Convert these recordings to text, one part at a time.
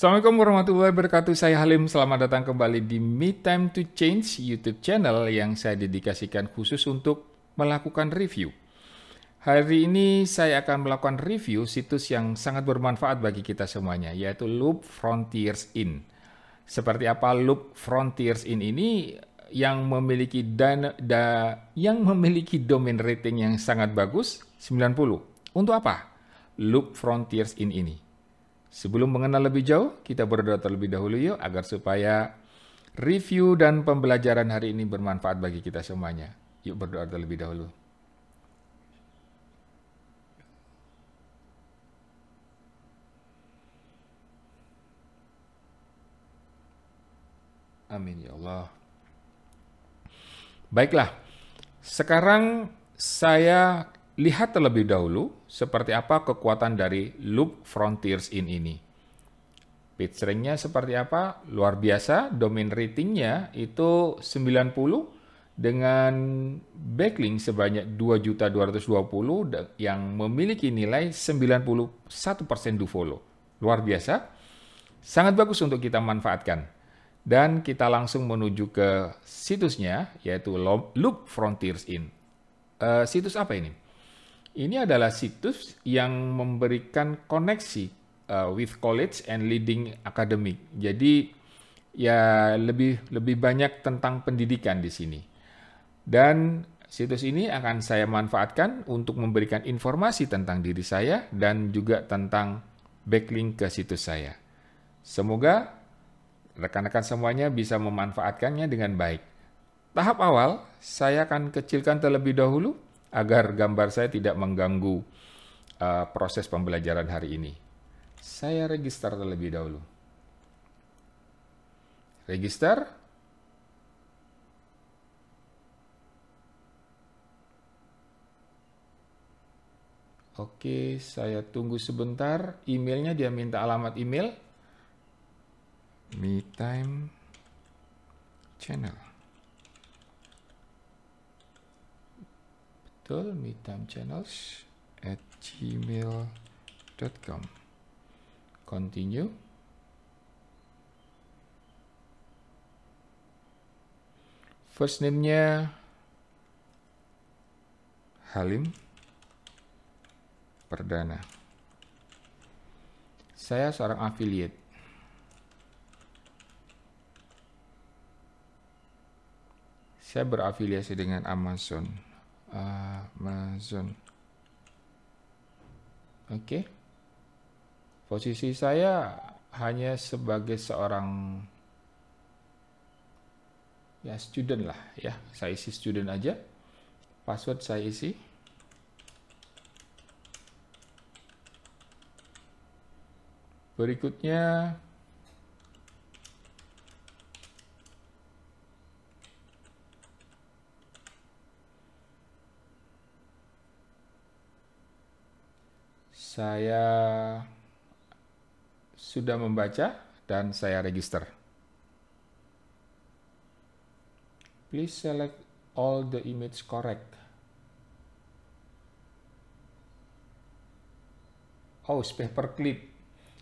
Assalamualaikum warahmatullahi wabarakatuh. Saya Halim. Selamat datang kembali di Me Time to Change YouTube channel yang saya dedikasikan khusus untuk melakukan review. Hari ini saya akan melakukan review situs yang sangat bermanfaat bagi kita semuanya, yaitu Loop Frontiers In. Seperti apa Loop Frontiers In ini yang memiliki dana, da, yang memiliki domain rating yang sangat bagus 90. Untuk apa? Loop Frontiers In ini Sebelum mengenal lebih jauh, kita berdoa terlebih dahulu yuk agar supaya review dan pembelajaran hari ini bermanfaat bagi kita semuanya. Yuk berdoa terlebih dahulu. Amin ya Allah. Baiklah, sekarang saya lihat terlebih dahulu seperti apa kekuatan dari loop frontiers in ini. Pitch ringnya seperti apa? Luar biasa, domain ratingnya itu 90 dengan backlink sebanyak 2.220 yang memiliki nilai 91% do follow. Luar biasa, sangat bagus untuk kita manfaatkan. Dan kita langsung menuju ke situsnya, yaitu Loop Frontiers In. Uh, situs apa ini? Ini adalah situs yang memberikan koneksi uh, with college and leading academic. Jadi ya lebih lebih banyak tentang pendidikan di sini. Dan situs ini akan saya manfaatkan untuk memberikan informasi tentang diri saya dan juga tentang backlink ke situs saya. Semoga rekan-rekan semuanya bisa memanfaatkannya dengan baik. Tahap awal, saya akan kecilkan terlebih dahulu agar gambar saya tidak mengganggu uh, proses pembelajaran hari ini. Saya register terlebih dahulu. Register. Oke, saya tunggu sebentar. Emailnya dia minta alamat email. Me Time Channel. betul meetimechannels at gmail.com continue first name-nya Halim Perdana saya seorang affiliate saya berafiliasi dengan Amazon Amazon. Oke. Okay. Posisi saya hanya sebagai seorang ya student lah ya. Saya isi student aja. Password saya isi. Berikutnya Saya sudah membaca dan saya register. Please select all the image correct. Oh, paperclip.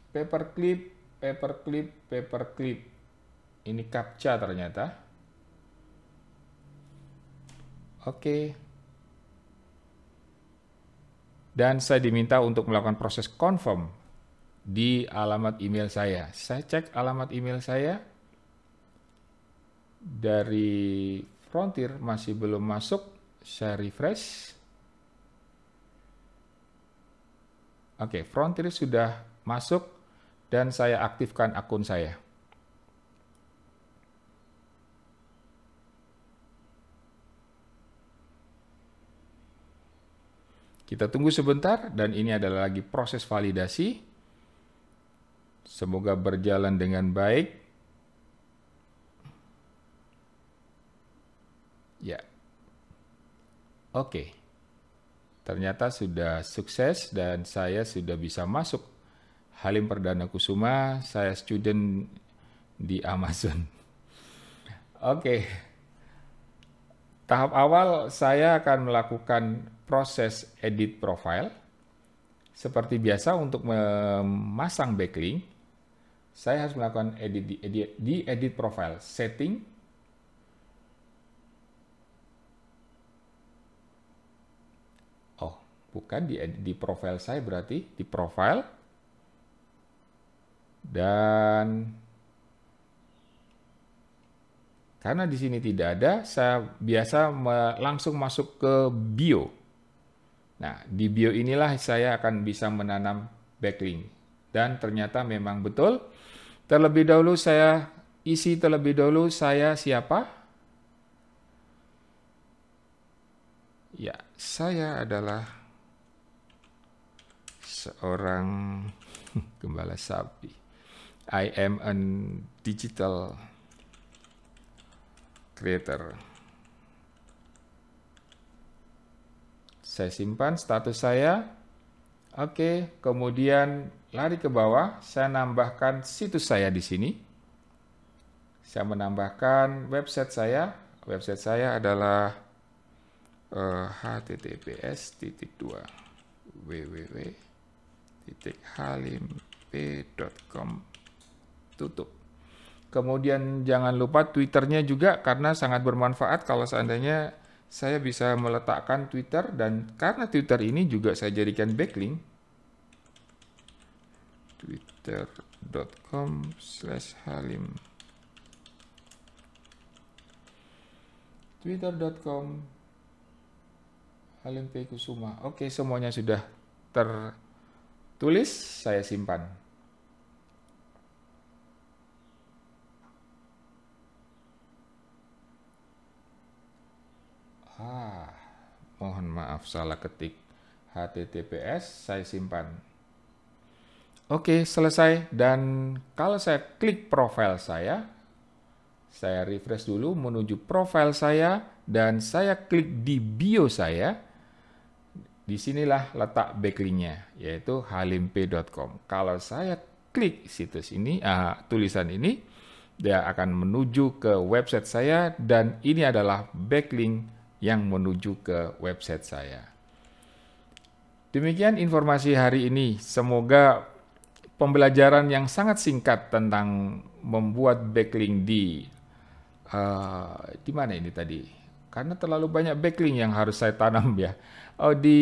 Paperclip, paperclip, paperclip. Ini captcha ternyata. Oke. Okay dan saya diminta untuk melakukan proses confirm di alamat email saya. Saya cek alamat email saya dari Frontier masih belum masuk. Saya refresh. Oke, Frontier sudah masuk dan saya aktifkan akun saya. Kita tunggu sebentar dan ini adalah lagi proses validasi. Semoga berjalan dengan baik. Ya. Oke. Ternyata sudah sukses dan saya sudah bisa masuk Halim Perdana Kusuma, saya student di Amazon. Oke. Tahap awal saya akan melakukan proses edit profile. Seperti biasa untuk memasang backlink, saya harus melakukan edit di edit, di edit profile setting Oh, bukan di di profile saya berarti di profile dan karena di sini tidak ada, saya biasa langsung masuk ke bio. Nah, di bio inilah saya akan bisa menanam backlink. Dan ternyata memang betul. Terlebih dahulu saya isi terlebih dahulu saya siapa? Ya, saya adalah seorang gembala sapi. I am a digital creator. Saya simpan status saya. Oke, kemudian lari ke bawah. Saya nambahkan situs saya di sini. Saya menambahkan website saya. Website saya adalah uh, eh, https www.halimp.com tutup. Kemudian jangan lupa Twitternya juga karena sangat bermanfaat kalau seandainya saya bisa meletakkan Twitter dan karena Twitter ini juga saya jadikan backlink twitter.com slash halim twitter.com halim p kusuma oke semuanya sudah tertulis saya simpan Mohon maaf salah ketik. HTTPS saya simpan. Oke, selesai. Dan kalau saya klik profil saya, saya refresh dulu menuju profil saya dan saya klik di bio saya. Disinilah letak backlinknya, yaitu halimp.com. Kalau saya klik situs ini, uh, tulisan ini, dia akan menuju ke website saya dan ini adalah backlink yang menuju ke website saya. Demikian informasi hari ini. Semoga pembelajaran yang sangat singkat tentang membuat backlink di uh, di mana ini tadi? Karena terlalu banyak backlink yang harus saya tanam ya. Oh di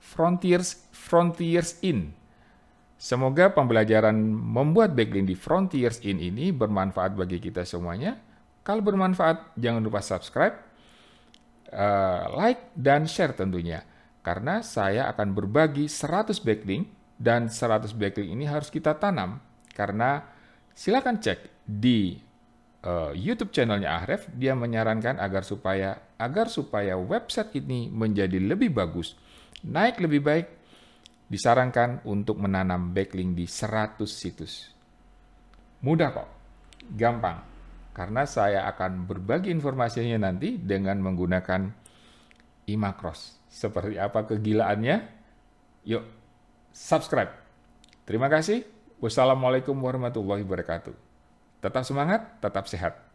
Frontiers Frontiers In. Semoga pembelajaran membuat backlink di Frontiers In ini bermanfaat bagi kita semuanya. Kalau bermanfaat, jangan lupa subscribe, eh, like, dan share tentunya. Karena saya akan berbagi 100 backlink, dan 100 backlink ini harus kita tanam. Karena silakan cek di eh, YouTube channelnya Ahref, dia menyarankan agar supaya agar supaya website ini menjadi lebih bagus, naik lebih baik, disarankan untuk menanam backlink di 100 situs. Mudah kok, gampang karena saya akan berbagi informasinya nanti dengan menggunakan imacross Seperti apa kegilaannya? Yuk, subscribe. Terima kasih. Wassalamualaikum warahmatullahi wabarakatuh. Tetap semangat, tetap sehat.